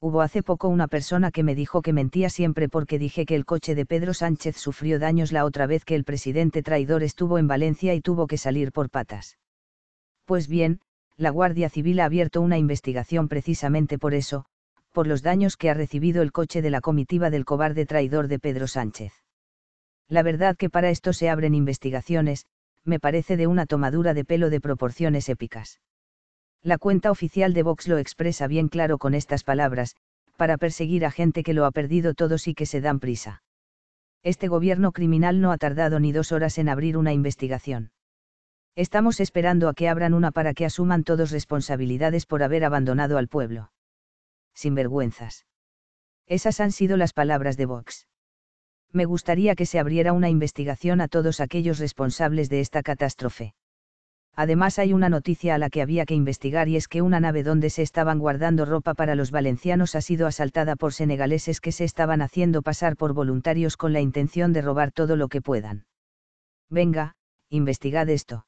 hubo hace poco una persona que me dijo que mentía siempre porque dije que el coche de Pedro Sánchez sufrió daños la otra vez que el presidente traidor estuvo en Valencia y tuvo que salir por patas. Pues bien, la Guardia Civil ha abierto una investigación precisamente por eso, por los daños que ha recibido el coche de la comitiva del cobarde traidor de Pedro Sánchez. La verdad que para esto se abren investigaciones, me parece de una tomadura de pelo de proporciones épicas. La cuenta oficial de Vox lo expresa bien claro con estas palabras, para perseguir a gente que lo ha perdido todo y que se dan prisa. Este gobierno criminal no ha tardado ni dos horas en abrir una investigación. Estamos esperando a que abran una para que asuman todos responsabilidades por haber abandonado al pueblo. Sin vergüenzas. Esas han sido las palabras de Vox. Me gustaría que se abriera una investigación a todos aquellos responsables de esta catástrofe. Además hay una noticia a la que había que investigar y es que una nave donde se estaban guardando ropa para los valencianos ha sido asaltada por senegaleses que se estaban haciendo pasar por voluntarios con la intención de robar todo lo que puedan. Venga, investigad esto.